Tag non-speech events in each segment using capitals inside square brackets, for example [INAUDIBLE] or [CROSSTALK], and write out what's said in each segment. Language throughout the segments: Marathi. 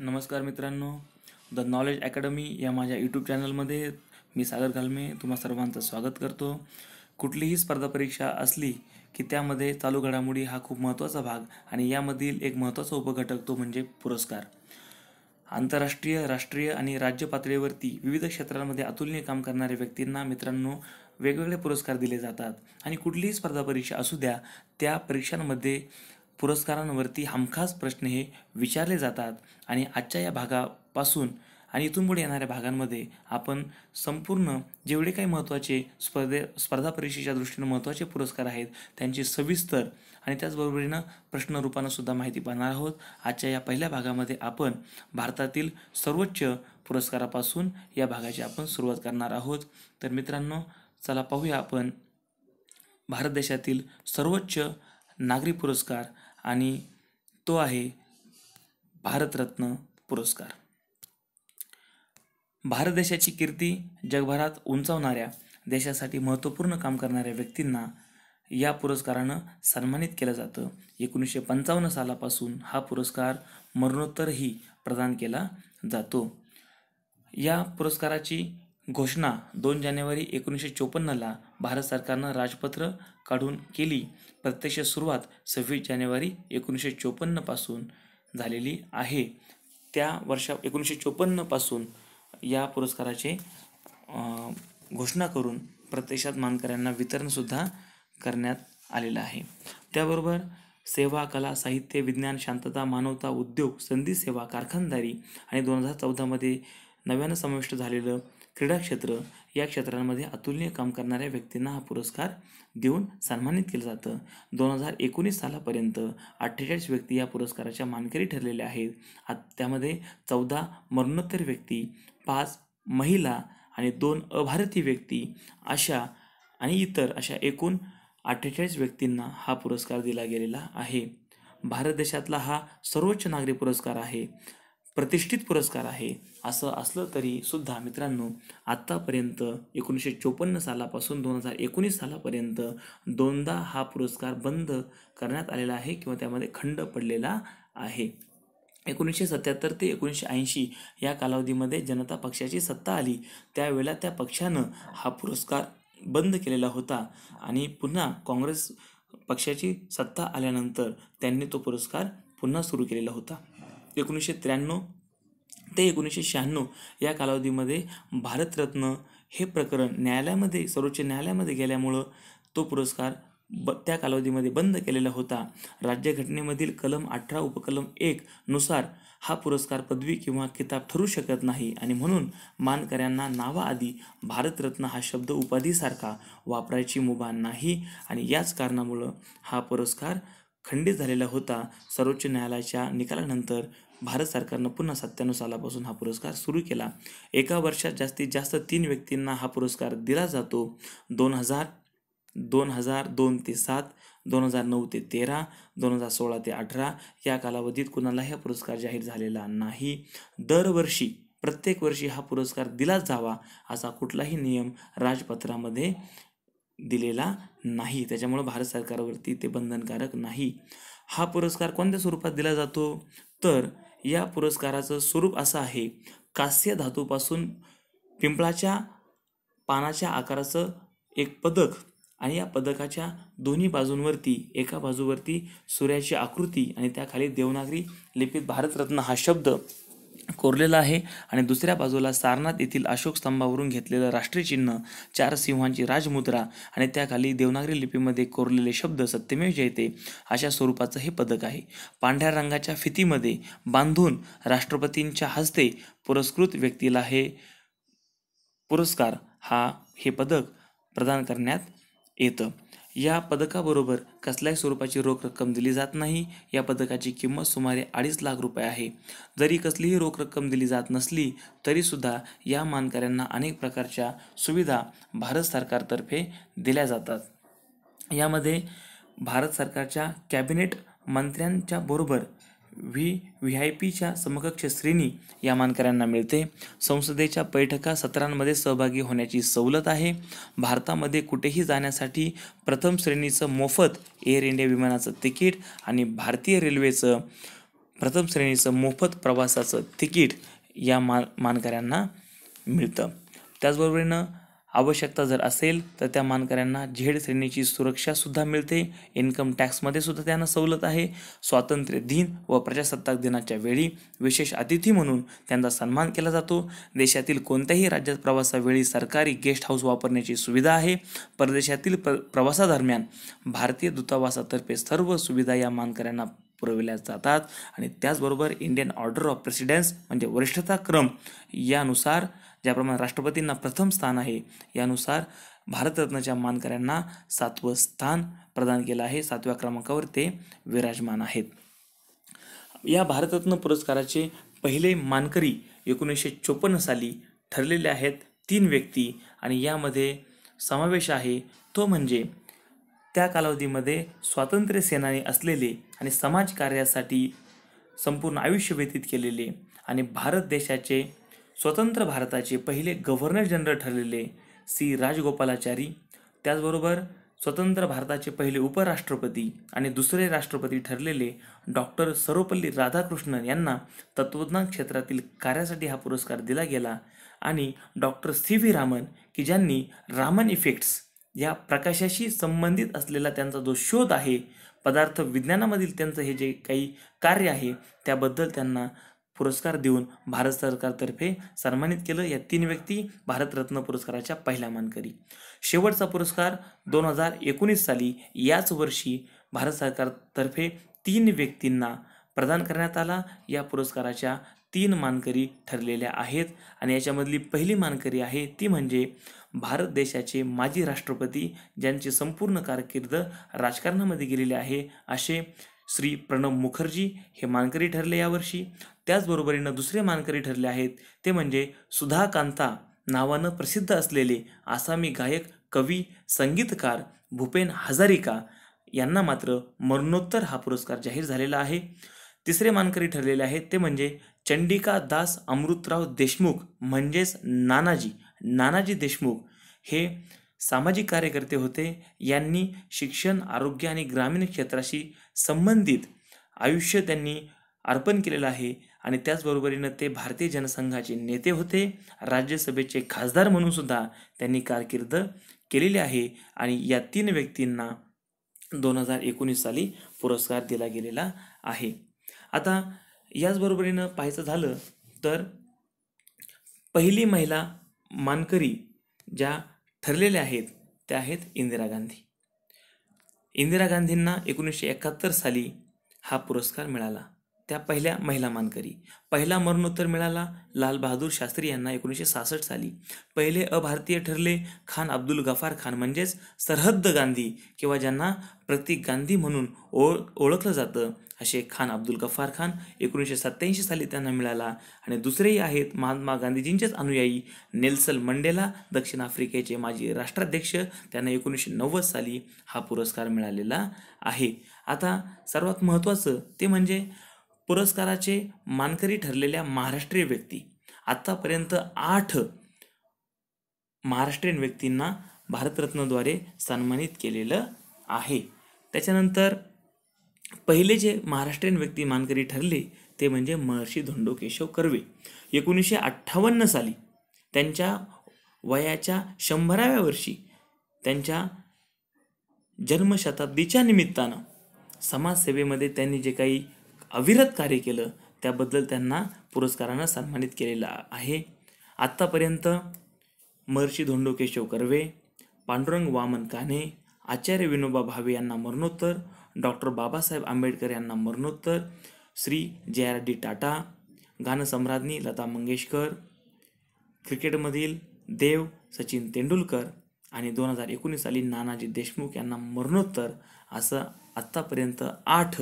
नमस्कार मित्रांनो द नॉलेज अकॅडमी या माझ्या यूट्यूब चॅनलमध्ये मी सागर घालमे तुम्हा सर्वांचं स्वागत करतो कुठलीही स्पर्धा परीक्षा असली की त्यामध्ये चालू घडामोडी हा खूप महत्त्वाचा भाग आणि यामधील एक महत्त्वाचा उपघटक तो म्हणजे पुरस्कार आंतरराष्ट्रीय राष्ट्रीय आणि राज्य पातळीवरती विविध क्षेत्रांमध्ये अतुलनीय काम करणाऱ्या व्यक्तींना मित्रांनो वेगवेगळे पुरस्कार दिले जातात आणि कुठलीही स्पर्धा परीक्षा असू द्या त्या परीक्षांमध्ये पुरस्कारांवरती हमखास प्रश्न हे विचारले जातात आणि आजच्या या भागापासून आणि इथून पुढे येणाऱ्या भागांमध्ये आपण संपूर्ण जेवढे काही महत्त्वाचे स्पर्धे स्पर्धा परीक्षेच्या दृष्टीनं महत्त्वाचे पुरस्कार आहेत त्यांची सविस्तर आणि त्याचबरोबरीनं प्रश्नरूपानंसुद्धा सुद्धा माहिती पाहणार आहोत आजच्या या पहिल्या भागामध्ये आपण भारतातील सर्वोच्च पुरस्कारापासून या भागाची आपण सुरुवात करणार आहोत तर मित्रांनो चला पाहूया आपण भारत देशातील सर्वोच्च नागरी पुरस्कार आणि तो आहे भारतरत्न पुरस्कार भारत देशाची कीर्ती जगभरात उंचावणाऱ्या देशासाठी महत्त्वपूर्ण काम करणाऱ्या व्यक्तींना या पुरस्कारानं सन्मानित केलं जातं एकोणीसशे पंचावन्न सालापासून हा पुरस्कार मरणोत्तरही प्रदान केला जातो या पुरस्काराची घोषणा दोन जानेवारी एकोणीसशे चोपन्नला भारत सरकारनं राजपत्र काढून केली प्रत्यक्ष सुरुवात सव्वीस जानेवारी एकोणीसशे चोपन्नपासून झालेली आहे त्या वर्षा एकोणीसशे चोपन्नपासून या पुरस्काराचे घोषणा करून प्रत्यक्षात मानकऱ्यांना वितरणसुद्धा करण्यात आलेलं आहे त्याबरोबर सेवा कला साहित्य विज्ञान शांतता मानवता उद्योग संधी सेवा कारखानदारी आणि दोन हजार चौदामध्ये नव्यानं समाविष्ट झालेलं क्रीडाक्षेत्र क्षेत्र या क्षेत्रांमध्ये अतुलनीय काम करणाऱ्या व्यक्तींना हा पुरस्कार देऊन सन्मानित केलं जातं दोन हजार एकोणीस सालापर्यंत अठ्ठेचाळीस व्यक्ती या पुरस्काराच्या मानकरी ठरलेल्या आहेत आ त्यामध्ये चौदा मरणोत्तर व्यक्ती पाच महिला आणि दोन अभारतीय व्यक्ती अशा आणि इतर अशा एकूण अठ्ठेचाळीस व्यक्तींना हा पुरस्कार दिला गेलेला आहे भारत देशातला हा सर्वोच्च नागरी पुरस्कार आहे प्रतिष्ठित पुरस्कार आहे असं असलं तरी सुद्धा मित्रांनो आत्तापर्यंत एकोणीसशे चोपन्न सालापासून दोन हजार एकोणीस सालापर्यंत दोनदा हा पुरस्कार बंद करण्यात आलेला आहे किंवा त्यामध्ये खंड पडलेला आहे एकोणीसशे सत्याहत्तर ते एकोणीसशे ऐंशी या कालावधीमध्ये जनता पक्षाची सत्ता आली त्यावेळेला त्या पक्षानं हा पुरस्कार बंद केलेला होता आणि पुन्हा काँग्रेस पक्षाची सत्ता आल्यानंतर त्यांनी तो पुरस्कार पुन्हा सुरू केलेला होता एकोणीसशे त्र्याण्णव ते एकोणीसशे शहाण्णव या कालावधीमध्ये भारतरत्न हे प्रकरण न्यायालयामध्ये सर्वोच्च न्यायालयामध्ये गेल्यामुळं तो पुरस्कार ब त्या कालावधीमध्ये बंद केलेला होता राज्यघटनेमधील कलम अठरा उपकलम एक नुसार हा पुरस्कार पदवी किंवा किताब ठरू शकत नाही आणि म्हणून मानकऱ्यांना नावाआधी भारतरत्न हा शब्द उपाधीसारखा वापरायची मुभा नाही आणि याच कारणामुळं हा पुरस्कार खंडित झालेला होता सर्वोच्च न्यायालयाच्या निकालानंतर भारत सरकारनं पुन्हा सत्त्याण्णव सालापासून हा पुरस्कार सुरू केला एका वर्षात जास्तीत जास्त तीन व्यक्तींना हा पुरस्कार दिला जातो दोन हजार दोन हजार दोन ते सात दोन हजार नऊ ते तेरा दोन हजार सोळा ते अठरा या कालावधीत कुणालाही हा पुरस्कार जाहीर झालेला नाही दरवर्षी प्रत्येक वर्षी हा पुरस्कार दिला जावा असा कुठलाही नियम राजपत्रामध्ये दिलेला नाही त्याच्यामुळं भारत सरकारवरती ते बंधनकारक नाही हा पुरस्कार कोणत्या स्वरूपात दिला जातो तर या पुरस्काराचं स्वरूप असं आहे कांस्य धातूपासून पिंपळाच्या पानाच्या आकाराचं एक पदक आणि या पदकाच्या दोन्ही बाजूंवरती एका बाजूवरती सूर्याची आकृती आणि त्याखाली देवनागरी लिपीत भारतरत्न हा शब्द कोरलेलं आहे आणि दुसऱ्या बाजूला सारनाथ येथील अशोक स्तंभावरून घेतलेलं राष्ट्रीय चिन्ह चार सिंहांची राजमुद्रा आणि त्याखाली देवनागरी लिपीमध्ये कोरलेले शब्द सत्यमेव जयते अशा स्वरूपाचं हे पदक आहे पांढऱ्या रंगाच्या फितीमध्ये बांधून राष्ट्रपतींच्या हस्ते पुरस्कृत व्यक्तीला हे पुरस्कार हा हे पदक प्रदान करण्यात येतं या पदकाबरोबर कसल्याही स्वरूपाची रोख रक्कम दिली जात नाही या पदकाची किंमत सुमारे अडीच लाख रुपये आहे जरी कसलीही रोख रक्कम दिली जात नसली तरीसुद्धा या मानकऱ्यांना अनेक प्रकारच्या सुविधा भारत सरकारतर्फे दिल्या जातात यामध्ये भारत सरकारच्या कॅबिनेट मंत्र्यांच्या बरोबर व्ही व्ही आय पीच्या समकक्ष श्रेणी या मानकऱ्यांना मिळते संसदेच्या बैठका सत्रांमध्ये सहभागी होण्याची सवलत आहे भारतामध्ये कुठेही जाण्यासाठी प्रथम श्रेणीचं मोफत एअर इंडिया विमानाचं तिकीट आणि भारतीय रेल्वेचं प्रथम श्रेणीचं मोफत प्रवासाचं तिकीट या मा मानकऱ्यांना मिळतं त्याचबरोबरीनं आवश्यकता जर असेल तर त्या मानकऱ्यांना झेड श्रेणीची सुरक्षासुद्धा मिळते इन्कम टॅक्समध्ये सुद्धा त्यांना सवलत आहे स्वातंत्र्य दिन व प्रजासत्ताक दिनाच्या वेळी विशेष अतिथी म्हणून त्यांचा सन्मान केला जातो देशातील कोणत्याही राज्यात प्रवासावेळी सरकारी गेस्ट हाऊस वापरण्याची सुविधा आहे परदेशातील प्र प्रवासादरम्यान भारतीय दूतावासातर्फे सर्व सुविधा या मानकऱ्यांना पुरविल्या जातात आणि त्याचबरोबर इंडियन ऑर्डर ऑफ प्रेसिडेन्स म्हणजे वरिष्ठता क्रम यानुसार ज्याप्रमाणे राष्ट्रपतींना प्रथम स्थान आहे यानुसार भारतरत्नाच्या मानकऱ्यांना सातवं स्थान प्रदान केलं आहे सातव्या क्रमांकावर ते विराजमान आहेत या भारतरत्न पुरस्काराचे पहिले मानकरी एकोणीसशे चोपन्न साली ठरलेले आहेत तीन व्यक्ती आणि यामध्ये समावेश आहे तो म्हणजे त्या कालावधीमध्ये स्वातंत्र्य सेनानी असलेले आणि समाजकार्यासाठी संपूर्ण आयुष्य व्यतीत केलेले आणि भारत देशाचे स्वतंत्र भारताचे पहिले गव्हर्नर जनरल ठरलेले सी राजगोपालाचारी त्याचबरोबर स्वतंत्र भारताचे पहिले उपराष्ट्रपती आणि दुसरे राष्ट्रपती ठरलेले डॉक्टर सर्वपल्ली राधाकृष्णन यांना तत्वज्ञान क्षेत्रातील कार्यासाठी हा पुरस्कार दिला गेला आणि डॉक्टर सी व्ही रामन की ज्यांनी रामन इफेक्ट्स या प्रकाशाशी संबंधित असलेला त्यांचा जो शोध आहे पदार्थ विज्ञानामधील त्यांचं हे जे काही कार्य आहे त्याबद्दल त्यांना पुरस्कार देऊन भारत सरकारतर्फे सन्मानित केलं या तीन व्यक्ती भारतरत्न पुरस्काराच्या पहिल्या मानकरी शेवटचा पुरस्कार दोन हजार एकोणीस साली याच वर्षी भारत सरकारतर्फे तीन व्यक्तींना प्रदान करण्यात आला या पुरस्काराच्या तीन मानकरी ठरलेल्या आहेत आणि याच्यामधली पहिली मानकरी आहे ती म्हणजे भारत देशाचे माजी राष्ट्रपती ज्यांचे संपूर्ण कारकिर्द राजकारणामध्ये गेलेले आहे असे श्री प्रणव मुखर्जी हे मानकरी ठरले यावर्षी त्याचबरोबरीनं दुसरे मानकरी ठरले आहेत ते म्हणजे सुधा कांता नावानं प्रसिद्ध असलेले आसामी गायक कवी संगीतकार भूपेन हजारिका यांना मात्र मरणोत्तर हा पुरस्कार जाहीर झालेला आहे तिसरे मानकरी ठरलेले आहेत ते म्हणजे चंडिका दास अमृतराव देशमुख म्हणजेच नानाजी नानाजी देशमुख हे सामाजिक कार्यकर्ते होते यांनी शिक्षण आरोग्य आणि ग्रामीण क्षेत्राशी संबंधित आयुष्य त्यांनी अर्पण केलेलं आहे आणि त्याचबरोबरीनं ते भारतीय जनसंघाचे नेते होते राज्यसभेचे खासदार म्हणून सुद्धा त्यांनी कारकीर्द केलेली आहे आणि या तीन व्यक्तींना दोन हजार एकोणीस साली पुरस्कार दिला गेलेला आहे आता याचबरोबरीनं पाहायचं झालं तर पहिली महिला मानकरी ज्या ठरलेल्या आहेत त्या आहेत इंदिरा गांधी इंदिरा गांधींना एकोणीसशे एकाहत्तर साली हा पुरस्कार मिळाला त्या पहिल्या महिला मानकरी पहिला मरणोत्तर मिळाला लालबहादूर शास्त्री यांना एकोणीसशे सासष्ट साली पहिले अभारतीय ठरले खान अब्दुल गफार खान म्हणजेच सरहद्द गांधी किंवा ज्यांना प्रतीक गांधी म्हणून ओळ ओळखलं जातं असे खान अब्दुल गफार खान एकोणीसशे सत्त्याऐंशी साली त्यांना मिळाला आणि दुसरेही आहेत महात्मा गांधीजींचेच अनुयायी नेल्सल मंडेला दक्षिण आफ्रिकेचे माजी राष्ट्राध्यक्ष त्यांना एकोणीसशे नव्वद साली हा पुरस्कार मिळालेला आहे आता सर्वात महत्त्वाचं ते म्हणजे पुरस्काराचे मानकरी ठरलेल्या महाराष्ट्रीय व्यक्ती आत्तापर्यंत आठ महाराष्ट्रीयन व्यक्तींना भारतरत्नद्वारे सन्मानित केलेलं आहे त्याच्यानंतर पहिले जे महाराष्ट्रीयन व्यक्ती मानकरी ठरले ते म्हणजे महर्षी धोंडो केशव कर्वे एकोणीसशे अठ्ठावन्न साली त्यांच्या वयाच्या शंभराव्या वर्षी त्यांच्या जन्मशताब्दीच्या निमित्तानं समाजसेवेमध्ये त्यांनी जे काही अविरत कार्य केलं त्याबद्दल त्यांना पुरस्कारानं सन्मानित केलेलं आहे आत्तापर्यंत महर्षी धोंडो केशव कर्वे पांडुरंग वामन काने आचार्य विनोबा भावे यांना मरणोत्तर डॉक्टर बाबासाहेब आंबेडकर यांना मरणोत्तर श्री जे आर डी टाटा गानसम्राज्ञी लता मंगेशकर क्रिकेटमधील देव सचिन तेंडुलकर आणि दोन हजार एकोणीस साली नानाजी देशमुख यांना मरणोत्तर असं आत्तापर्यंत आठ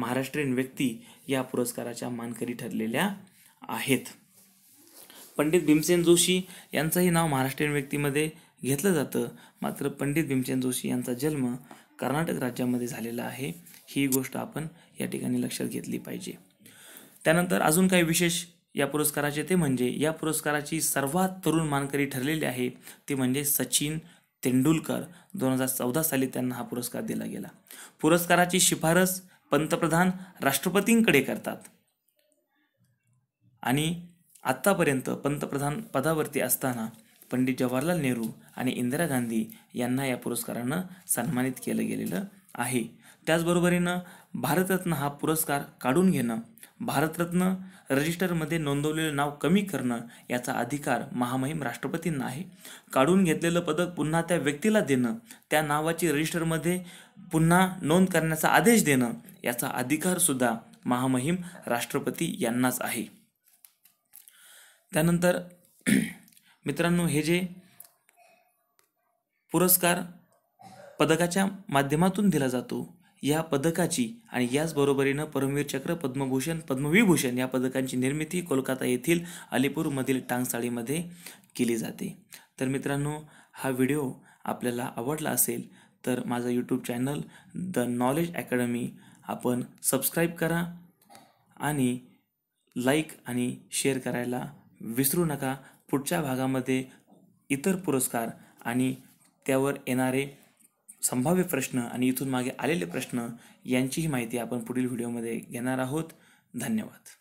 महाराष्ट्रीयन व्यक्ती या पुरस्काराच्या मानकरी ठरलेल्या आहेत पंडित भीमसेन जोशी यांचंही नाव महाराष्ट्रीयन व्यक्तीमध्ये घेतलं जातं मात्र पंडित भीमसेन जोशी यांचा जन्म कर्नाटक राज्यामध्ये झालेला आहे ही गोष्ट आपण या ठिकाणी लक्षात घेतली पाहिजे त्यानंतर अजून काही विशेष या पुरस्काराचे ते म्हणजे या पुरस्काराची सर्वात तरुण मानकरी ठरलेली आहे ते म्हणजे सचिन तेंडुलकर दोन हजार चौदा साली त्यांना हा पुरस्कार दिला गेला पुरस्काराची शिफारस पंतप्रधान राष्ट्रपतींकडे करतात आणि आत्तापर्यंत पंतप्रधान पदावरती असताना पंडित जवाहरलाल नेहरू आणि इंदिरा गांधी यांना या पुरस्कारानं सन्मानित केलं गेलेलं आहे त्याचबरोबरीनं भारतरत्न हा पुरस्कार काढून घेणं भारतरत्न रजिस्टरमध्ये नोंदवलेलं नाव कमी करणं याचा अधिकार महामहिम राष्ट्रपतींना आहे काढून घेतलेलं पदक पुन्हा त्या व्यक्तीला देणं त्या नावाची रजिस्टरमध्ये पुन्हा नोंद करण्याचा आदेश देणं याचा अधिकारसुद्धा महामहिम राष्ट्रपती यांनाच आहे त्यानंतर [CLEARS THROAT] मित्रांनो हे जे पुरस्कार पदकाच्या माध्यमातून दिला जातो या पदकाची आणि याचबरोबरीनं परमवीर चक्र पद्मभूषण पद्मविभूषण या पदकांची निर्मिती कोलकाता येथील अलिपूरमधील टांगसाळीमध्ये केली जाते तर मित्रांनो हा व्हिडिओ आपल्याला आवडला असेल तर माझं YouTube channel the knowledge academy आपण सबस्क्राईब करा आणि लाईक आणि शेअर करायला विसरू नका पुढच्या भागामध्ये इतर पुरस्कार आणि त्यावर येणारे संभाव्य प्रश्न आणि इथून मागे आलेले प्रश्न यांचीही माहिती आपण पुढील व्हिडिओमध्ये घेणार आहोत धन्यवाद